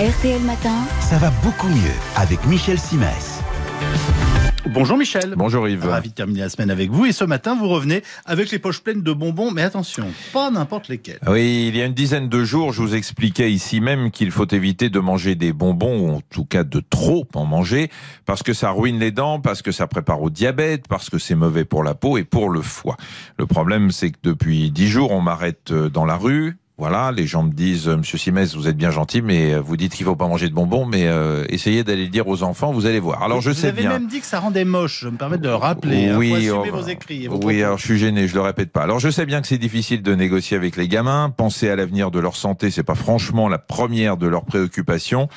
RTL Matin. Ça va beaucoup mieux avec Michel Simès. Bonjour Michel. Bonjour Yves. Ravi de terminer la semaine avec vous. Et ce matin, vous revenez avec les poches pleines de bonbons, mais attention, pas n'importe lesquels. Oui, il y a une dizaine de jours, je vous expliquais ici même qu'il faut éviter de manger des bonbons, ou en tout cas de trop en manger, parce que ça ruine les dents, parce que ça prépare au diabète, parce que c'est mauvais pour la peau et pour le foie. Le problème, c'est que depuis dix jours, on m'arrête euh, dans la rue, voilà, les gens me disent, euh, Monsieur Simès, vous êtes bien gentil, mais euh, vous dites qu'il ne faut pas manger de bonbons, mais euh, essayez d'aller le dire aux enfants, vous allez voir. Alors je sais bien. Vous avez même dit que ça rendait moche. Je me permets de rappeler. Hein. Oui, oh, oui, alors je suis gêné, je le répète pas. Alors je sais bien que c'est difficile de négocier avec les gamins. Penser à l'avenir de leur santé, c'est pas franchement la première de leurs préoccupations.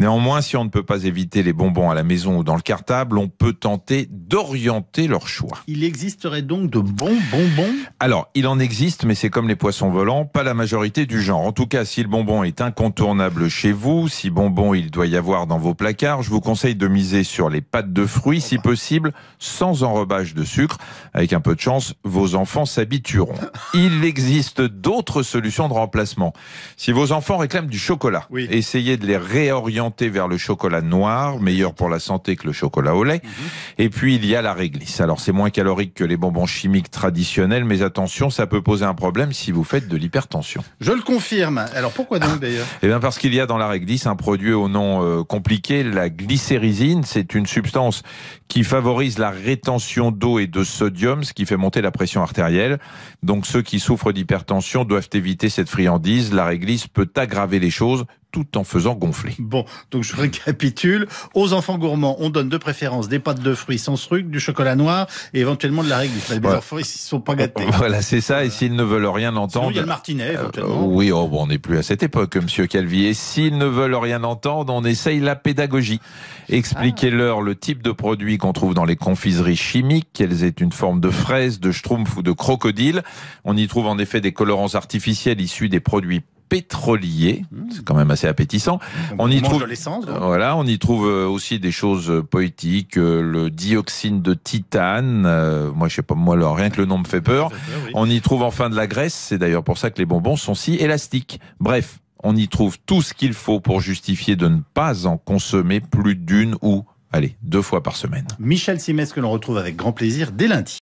Néanmoins, si on ne peut pas éviter les bonbons à la maison ou dans le cartable, on peut tenter d'orienter leur choix. Il existerait donc de bons bonbons. Alors il en existe, mais c'est comme les poissons volants, pas la majorité du genre. En tout cas, si le bonbon est incontournable chez vous, si bonbon il doit y avoir dans vos placards, je vous conseille de miser sur les pâtes de fruits, si possible, sans enrobage de sucre. Avec un peu de chance, vos enfants s'habitueront. Il existe d'autres solutions de remplacement. Si vos enfants réclament du chocolat, essayez de les réorienter vers le chocolat noir, meilleur pour la santé que le chocolat au lait. Mhm. Et puis, il y a la réglisse. Alors, c'est moins calorique que les bonbons chimiques traditionnels, mais attention, ça peut poser un problème si vous faites de l'hypertension. Je le confirme. Alors pourquoi donc d'ailleurs Eh bien parce qu'il y a dans la réglisse un produit au nom euh, compliqué, la glycérisine. C'est une substance qui favorise la rétention d'eau et de sodium, ce qui fait monter la pression artérielle. Donc ceux qui souffrent d'hypertension doivent éviter cette friandise. La réglisse peut aggraver les choses, tout en faisant gonfler. Bon, donc je récapitule. Aux enfants gourmands, on donne de préférence des pâtes de fruits sans sucre, du chocolat noir et éventuellement de la réglisse. Les voilà. sont pas gâtés. Voilà, c'est ça. Et s'ils ne veulent rien entendre. Euh, martinet, éventuellement. oui, oh, bon, on n'est plus à cette époque, monsieur Calvi. Et s'ils ne veulent rien entendre, on essaye la pédagogie. Ah. Expliquez-leur le type de produit qu'on trouve dans les confiseries chimiques, qu'elles est une forme de fraise, de schtroumpf ou de crocodile. On y trouve en effet des colorants artificiels issus des produits pétrolier. Mmh. C'est quand même assez appétissant. On, y trouve voilà, on y trouve euh, aussi des choses euh, poétiques, euh, le dioxine de titane. moi, je sais pas moi, alors, rien que le nom me fait peur. On y trouve enfin de la graisse. C'est d'ailleurs pour ça que les bonbons sont si élastiques. Bref, on y trouve tout ce qu'il faut pour justifier de ne pas en consommer plus d'une ou allez deux fois par semaine. Michel Simès que l'on retrouve avec grand plaisir dès lundi.